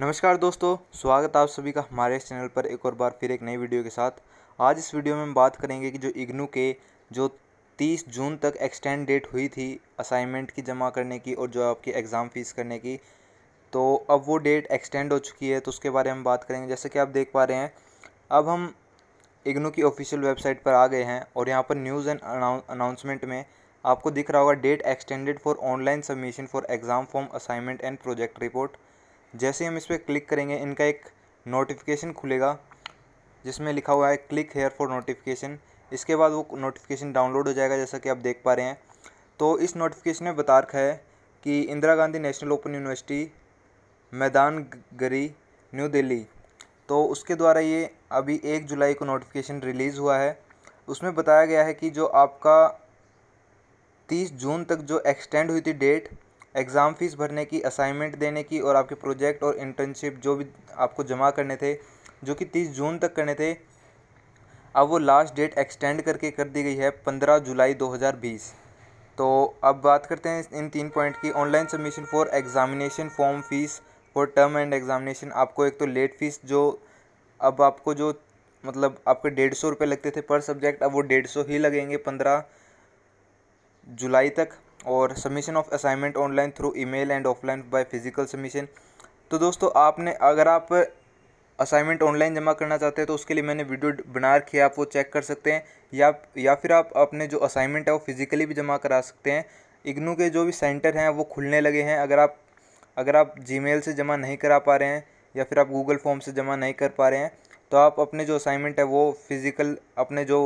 नमस्कार दोस्तों स्वागत आप सभी का हमारे इस चैनल पर एक और बार फिर एक नई वीडियो के साथ आज इस वीडियो में हम बात करेंगे कि जो इग्नू के जो 30 जून तक एक्सटेंड डेट हुई थी असाइनमेंट की जमा करने की और जो आपकी एग्ज़ाम फ़ीस करने की तो अब वो डेट एक्सटेंड हो चुकी है तो उसके बारे में बात करेंगे जैसे कि आप देख पा रहे हैं अब हम इग्नू की ऑफिशियल वेबसाइट पर आ गए हैं और यहाँ पर न्यूज़ एंड अनाउंसमेंट में आपको दिख रहा होगा date extended for online submission for exam form assignment and project report जैसे ही हम इस पर क्लिक करेंगे इनका एक नोटिफिकेशन खुलेगा जिसमें लिखा हुआ है क्लिक हेयर फॉर नोटिफिकेशन इसके बाद वो नोटिफिकेशन डाउनलोड हो जाएगा जैसा कि आप देख पा रहे हैं तो इस नोटिफिकेशन में बता रखा है कि Indira Gandhi national open university Maidan Garhi new Delhi तो उसके द्वारा ये अभी एक जुलाई को नोटिफिकेशन रिलीज़ हुआ है उसमें बताया गया है कि जो आपका तीस जून तक जो एक्सटेंड हुई थी डेट एग्ज़ाम फ़ीस भरने की असाइनमेंट देने की और आपके प्रोजेक्ट और इंटर्नशिप जो भी आपको जमा करने थे जो कि तीस जून तक करने थे अब वो लास्ट डेट एक्सटेंड करके कर दी गई है पंद्रह जुलाई दो हज़ार बीस तो अब बात करते हैं इन तीन पॉइंट की online submission for examination form fees for term end examination आपको एक तो लेट फ़ीस जो अब आपको जो मतलब आपके डेढ़ सौ रुपये लगते थे पर सब्जेक्ट अब वो डेढ़ सौ ही लगेंगे पंद्रह जुलाई तक और submission of assignment online through email and offline by physical submission तो दोस्तों आपने अगर आप असाइनमेंट ऑनलाइन जमा करना चाहते हैं तो उसके लिए मैंने वीडियो बना रखी है आप वो चेक कर सकते हैं या या फिर आप अपने जो असाइनमेंट है वो फिजिकली भी जमा करा सकते हैं इग्नू के जो भी सेंटर हैं वो खुलने लगे हैं अगर आप अगर आप मेल से जमा नहीं करा पा रहे हैं या फिर आप गूगल फॉर्म से जमा नहीं कर पा रहे हैं तो आप अपने जो असाइनमेंट है वो फिज़िकल अपने जो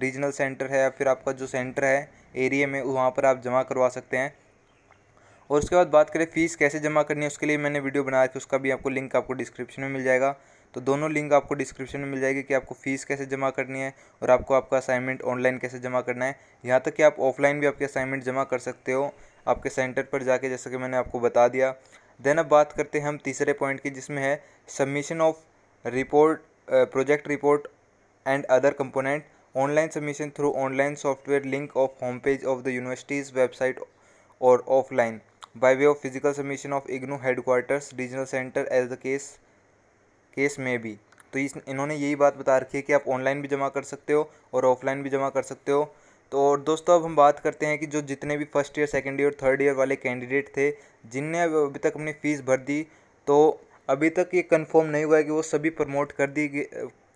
रीजनल सेंटर है या फिर आपका जो सेंटर है एरिया में वहाँ पर आप जमा करवा सकते हैं और उसके बाद बात करें फ़ीस कैसे जमा करनी है उसके लिए मैंने वीडियो बना रखी उसका भी आपको लिंक आपको डिस्क्रिप्शन में मिल जाएगा तो दोनों लिंक आपको डिस्क्रिप्शन में मिल जाएगी कि आपको फ़ीस कैसे जमा करनी है और आपको आपका असाइनमेंट ऑनलाइन कैसे जमा करना है यहाँ तक कि आप ऑफलाइन भी आपके असाइनमेंट जमा कर सकते हो आपके सेंटर पर जाके जैसा कि मैंने आपको बता दिया देन अब बात करते हैं हम तीसरे पॉइंट की जिसमें है submission of report project report and other component online submission through online software link of home page of the university's website और offline by way of physical submission of IGNOU headquarters regional centre as the case case में भी तो इस इन्होंने यही बात बता रखी है कि आप ऑनलाइन भी जमा कर सकते हो और ऑफलाइन भी जमा कर सकते हो तो और दोस्तों अब हम बात करते हैं कि जो जितने भी first year second year third year वाले कैंडिडेट थे जिनने अभी तक अपनी फ़ीस भर दी तो अभी तक ये कन्फर्म नहीं हुआ है कि वो सभी प्रमोट कर दी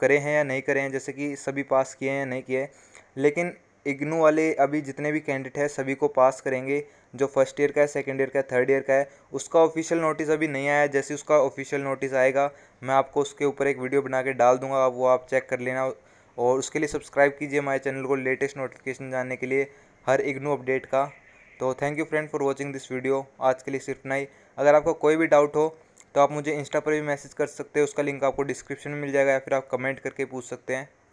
करे हैं या नहीं करे हैं जैसे कि सभी पास किए हैं या नहीं किए लेकिन इग्नू वाले अभी जितने भी कैंडिडेट हैं सभी को पास करेंगे जो फर्स्ट ईयर का है सेकेंड ईयर का है थर्ड ईयर का है उसका ऑफिशियल नोटिस अभी नहीं आया जैसे उसका ऑफिशियल नोटिस आएगा मैं आपको उसके ऊपर एक वीडियो बना के डाल दूंगा वो आप चेक कर लेना और उसके लिए सब्सक्राइब कीजिए हमारे चैनल को लेटेस्ट नोटिफिकेशन जानने के लिए हर इग्नू अपडेट का तो thank you friend for watching this video आज के लिए सिर्फ नहीं अगर आपका कोई भी डाउट हो तो आप मुझे इंस्टा पर भी मैसेज कर सकते हो उसका लिंक आपको डिस्क्रिप्शन में मिल जाएगा या फिर आप कमेंट करके पूछ सकते हैं